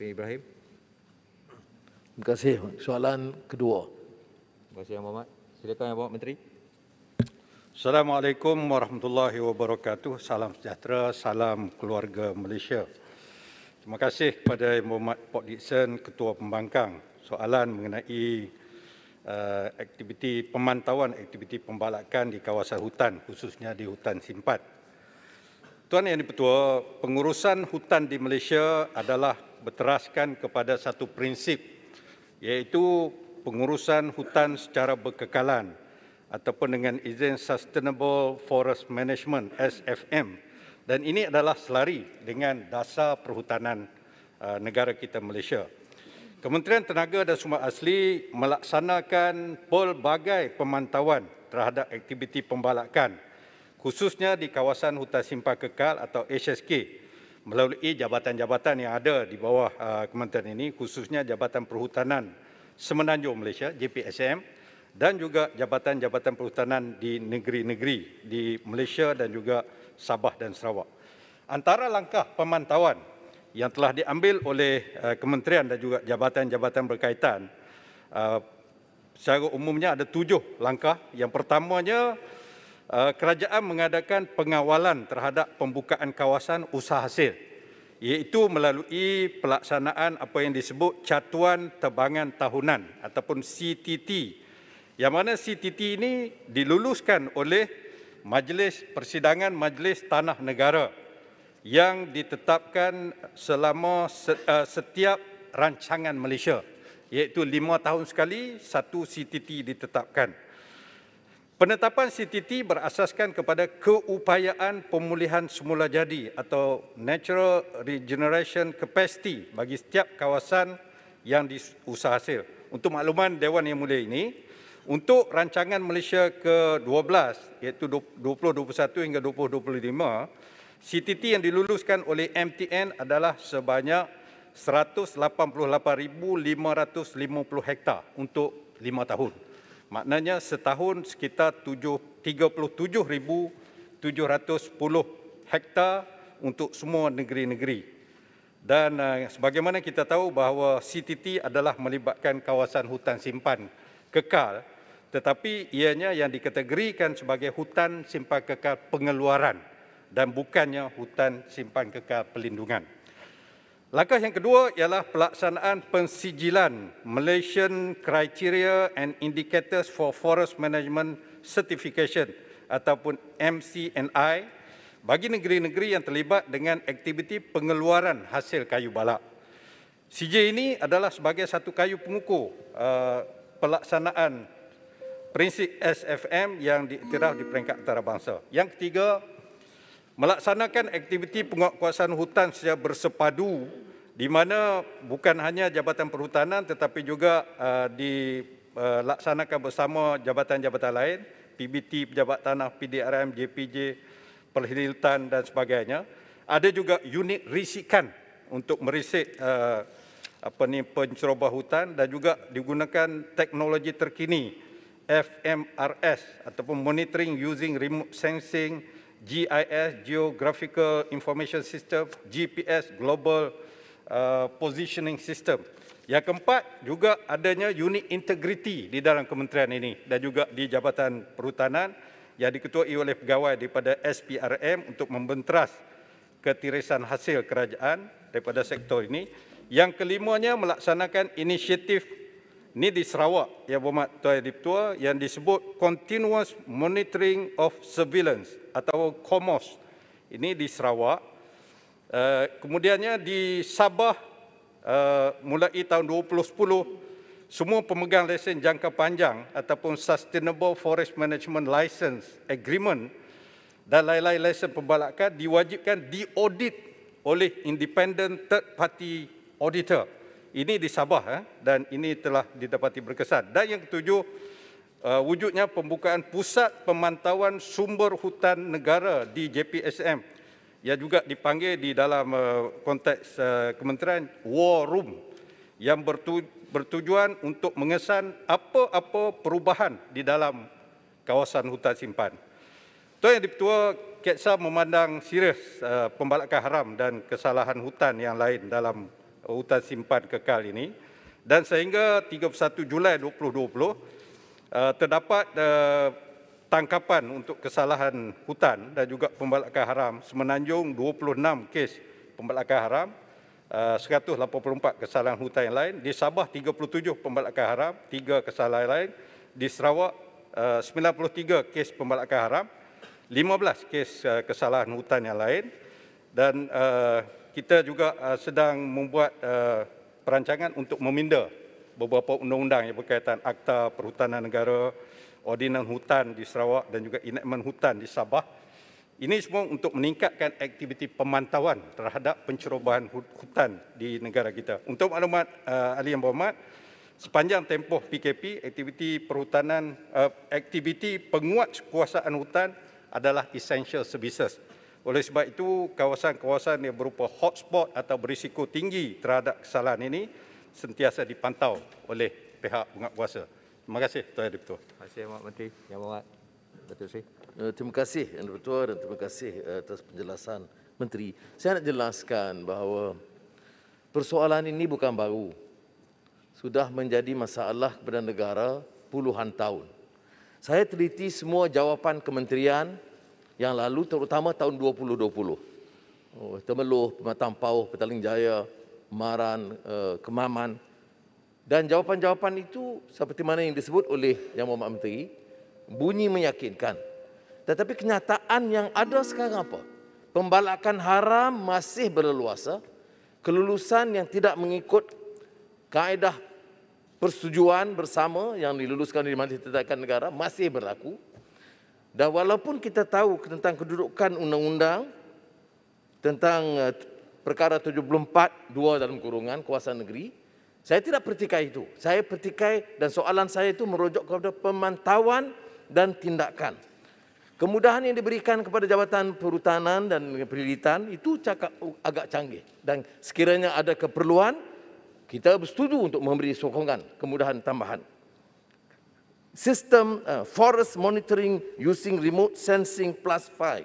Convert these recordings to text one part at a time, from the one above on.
Pak Ibrahim. Terima kasih. Soalan kedua. Terima kasih, Yang Muhammad. Silakan, Yang Muhammad Menteri. Assalamualaikum warahmatullahi wabarakatuh. Salam sejahtera, salam keluarga Malaysia. Terima kasih kepada Yang Muhammad Pak Dixon, Ketua Pembangkang. Soalan mengenai uh, aktiviti pemantauan aktiviti pembalakan di kawasan hutan, khususnya di hutan simpat. Tuan Yang Dipertua, pengurusan hutan di Malaysia adalah berteraskan kepada satu prinsip iaitu pengurusan hutan secara berkekalan ataupun dengan izin Sustainable Forest Management SFM dan ini adalah selari dengan dasar perhutanan uh, negara kita Malaysia. Kementerian Tenaga dan Sumber Asli melaksanakan pelbagai pemantauan terhadap aktiviti pembalakan khususnya di kawasan hutan simpan kekal atau HSK melalui jabatan-jabatan yang ada di bawah uh, kementerian ini khususnya Jabatan Perhutanan Semenanjung Malaysia JPSM dan juga jabatan-jabatan perhutanan di negeri-negeri di Malaysia dan juga Sabah dan Sarawak. Antara langkah pemantauan yang telah diambil oleh uh, kementerian dan juga jabatan-jabatan berkaitan uh, secara umumnya ada tujuh langkah. Yang pertamanya Eh, kerajaan mengadakan pengawalan terhadap pembukaan kawasan usaha hasil iaitu melalui pelaksanaan apa yang disebut catuan tebangan tahunan ataupun CTT yang mana CTT ini diluluskan oleh Majlis Persidangan Majlis Tanah Negara yang ditetapkan selama eh, setiap rancangan Malaysia iaitu lima tahun sekali satu CTT ditetapkan. Penetapan CTT berasaskan kepada keupayaan pemulihan semula jadi atau natural regeneration capacity bagi setiap kawasan yang diusaha hasil. Untuk makluman Dewan yang mulia ini, untuk rancangan Malaysia ke-12 iaitu 2021 hingga 2025, CTT yang diluluskan oleh MTN adalah sebanyak 188,550 hektar untuk 5 tahun maknanya setahun sekitar 37,710 hektar untuk semua negeri-negeri. Dan uh, sebagaimana kita tahu bahawa CTT adalah melibatkan kawasan hutan simpan kekal tetapi ianya yang dikategorikan sebagai hutan simpan kekal pengeluaran dan bukannya hutan simpan kekal pelindungan. Langkah yang kedua ialah pelaksanaan pensijilan Malaysian Criteria and Indicators for Forest Management Certification ataupun MCNI bagi negeri-negeri yang terlibat dengan aktiviti pengeluaran hasil kayu balak. CJ ini adalah sebagai satu kayu pengukur uh, pelaksanaan prinsip SFM yang diiktiraf di peringkat antarabangsa. Yang ketiga, melaksanakan aktiviti penguatkuasaan hutan secara bersepadu di mana bukan hanya Jabatan Perhutanan tetapi juga uh, dilaksanakan uh, bersama jabatan-jabatan lain, PBT, Pejabat Tanah, PDRM, JPJ, Perhiltan dan sebagainya. Ada juga unit risikan untuk merisik uh, apa ni penceroboh hutan dan juga digunakan teknologi terkini FMRS ataupun monitoring using remote sensing GIS Geographical Information System, GPS Global uh, Positioning System. Yang keempat juga adanya unit integriti di dalam kementerian ini dan juga di Jabatan Perhutanan yang diketuai oleh pegawai daripada SPRM untuk membenteras ketirisan hasil kerajaan daripada sektor ini. Yang kelimanya melaksanakan inisiatif ini di Sarawak yang ya, berhormat Tuan Yang tua, yang disebut Continuous Monitoring of Surveillance atau COMOS. Ini di Sarawak. Eh, kemudiannya di Sabah eh, mulai tahun 2010, semua pemegang lesen jangka panjang ataupun Sustainable Forest Management License Agreement dan lain-lain lesen pembalakan diwajibkan diaudit oleh independent third party auditor. Ini di Sabah eh, dan ini telah didapati berkesan. Dan yang ketujuh, uh, wujudnya pembukaan pusat pemantauan sumber hutan negara di JPSM. Yang juga dipanggil di dalam uh, konteks uh, kementerian War Room. Yang bertu bertujuan untuk mengesan apa-apa perubahan di dalam kawasan hutan simpan. Tuan Yang Dipertua, KETSA memandang serius uh, pembalakan haram dan kesalahan hutan yang lain dalam hutan simpan kekal ini dan sehingga 31 Julai 2020 eh, terdapat eh, tangkapan untuk kesalahan hutan dan juga pembalakan haram semenanjung 26 kes pembalakan haram 184 eh, kesalahan hutan yang lain di Sabah 37 pembalakan haram 3 kesalahan lain di Sarawak 93 kes pembalakan haram 15 kes kesalahan hutan yang lain dan kita juga uh, sedang membuat uh, perancangan untuk meminda beberapa undang-undang yang berkaitan Akta Perhutanan Negara, Ordinan Hutan di Sarawak dan juga Enactment Hutan di Sabah. Ini semua untuk meningkatkan aktiviti pemantauan terhadap pencerobohan hutan di negara kita. Untuk maklumat uh, ahli yang berhormat, sepanjang tempoh PKP, aktiviti perhutanan, uh, aktiviti penguat kuasaan hutan adalah essential services. Oleh sebab itu, kawasan-kawasan yang berupa hotspot atau berisiko tinggi terhadap kesalahan ini sentiasa dipantau oleh pihak penguasa. Terima kasih Tuan Yang Dipertua. Eh, terima kasih Yang Menteri. Terima kasih. Datuk Seri. Terima kasih Yang Dipertua dan terima kasih eh, atas penjelasan Menteri. Saya nak jelaskan bahawa persoalan ini bukan baru. Sudah menjadi masalah kepada negara puluhan tahun. Saya teliti semua jawapan kementerian, yang lalu terutama tahun 2020. Oh, Temeluh, Pematang Pauh, Petaling Jaya, Maran, uh, Kemaman. Dan jawapan-jawapan itu seperti mana yang disebut oleh Yang Muhammad Menteri, bunyi meyakinkan. Tetapi kenyataan yang ada sekarang apa? Pembalakan haram masih berleluasa. Kelulusan yang tidak mengikut kaedah persetujuan bersama yang diluluskan di Majlis Tertakan Negara masih berlaku. Dan walaupun kita tahu tentang kedudukan undang-undang tentang eh, perkara 74 dua dalam kurungan kuasa negeri, saya tidak pertikai itu. Saya pertikai dan soalan saya itu merujuk kepada pemantauan dan tindakan. Kemudahan yang diberikan kepada Jabatan Perhutanan dan Perlilitan itu cakap oh, agak canggih. Dan sekiranya ada keperluan, kita bersetuju untuk memberi sokongan kemudahan tambahan. System uh, forest monitoring using remote sensing plus five.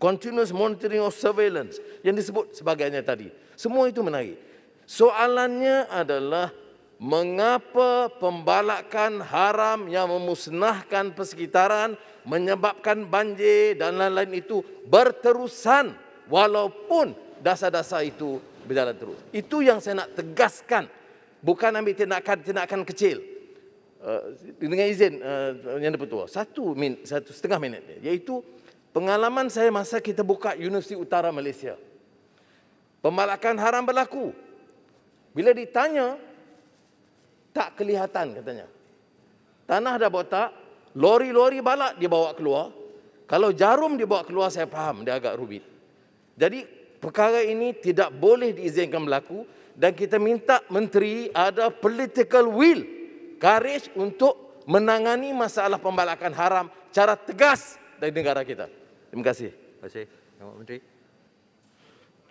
Continuous monitoring of surveillance yang disebut sebagainya tadi. Semua itu menarik. Soalannya adalah mengapa pembalakan haram yang memusnahkan persekitaran menyebabkan banjir dan lain-lain itu berterusan walaupun dasar-dasar itu berjalan terus. Itu yang saya nak tegaskan. Bukan ambil tindakan-tindakan kecil uh, dengan izin uh, yang dipertua satu min satu setengah minit iaitu pengalaman saya masa kita buka Universiti Utara Malaysia pemalakan haram berlaku bila ditanya tak kelihatan katanya tanah dah botak lori-lori balak dia bawa keluar kalau jarum dia bawa keluar saya faham dia agak rubit jadi perkara ini tidak boleh diizinkan berlaku dan kita minta menteri ada political will garis untuk menangani masalah pembalakan haram cara tegas dari negara kita. Terima kasih. Terima kasih, Tuan Menteri.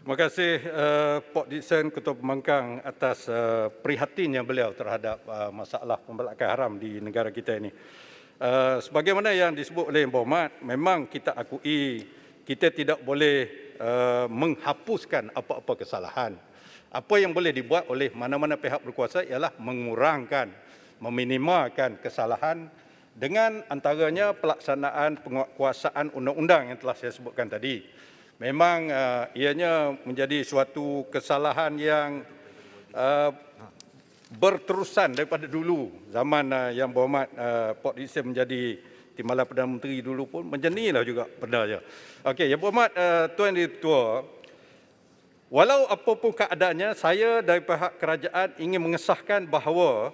Terima kasih eh, Pak Dixon Ketua Pembangkang atas uh, prihatinnya beliau terhadap eh, masalah pembalakan haram di negara kita ini. sebagaimana yang disebut oleh Mbak Mat, memang kita akui kita tidak boleh menghapuskan apa-apa kesalahan. Apa yang boleh dibuat oleh mana-mana pihak berkuasa ialah mengurangkan meminimalkan kesalahan dengan antaranya pelaksanaan penguatkuasaan undang-undang yang telah saya sebutkan tadi. Memang uh, ianya menjadi suatu kesalahan yang uh, berterusan daripada dulu zaman uh, yang berhormat uh, Pak Rizal menjadi Timbalan Perdana Menteri dulu pun menjenilah juga pendanya. Okey, yang berhormat uh, Tuan Ditua, walau apapun keadaannya, saya dari pihak kerajaan ingin mengesahkan bahawa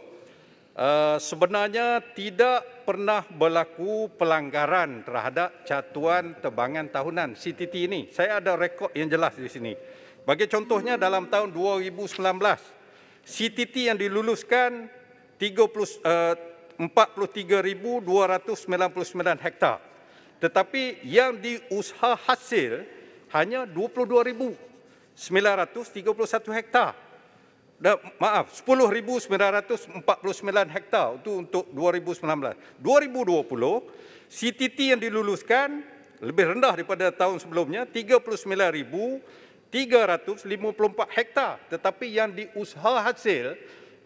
Eh, sebenarnya tidak pernah berlaku pelanggaran terhadap catuan tebangan tahunan CTT ini. Saya ada rekod yang jelas di sini. Bagi contohnya dalam tahun 2019, CTT yang diluluskan 43,299 eh, hektar. Tetapi yang diusaha hasil hanya 22,931 hektar maaf 10949 hektar itu untuk 2019 2020 CTT yang diluluskan lebih rendah daripada tahun sebelumnya 39354 hektar tetapi yang diusaha hasil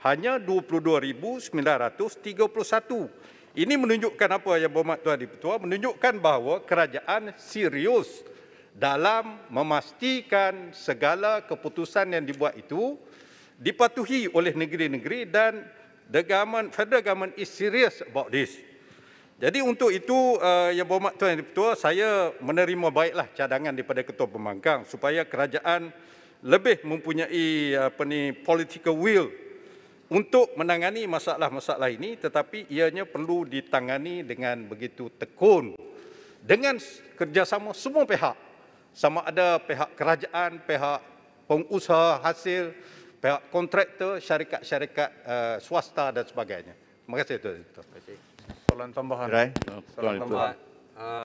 hanya 22931 ini menunjukkan apa yang berhormat tuan di pertua menunjukkan bahawa kerajaan serius dalam memastikan segala keputusan yang dibuat itu dipatuhi oleh negeri-negeri dan the government, federal government is serious about this. Jadi untuk itu, uh, Yang Berhormat Tuan Yang Dipertua, saya menerima baiklah cadangan daripada Ketua Pembangkang supaya kerajaan lebih mempunyai apa ni, political will untuk menangani masalah-masalah ini tetapi ianya perlu ditangani dengan begitu tekun dengan kerjasama semua pihak sama ada pihak kerajaan, pihak pengusaha hasil pihak kontraktor, syarikat-syarikat uh, eh, swasta dan sebagainya. Terima kasih Tuan. Terima kasih. Soalan tambahan. Soalan tambahan.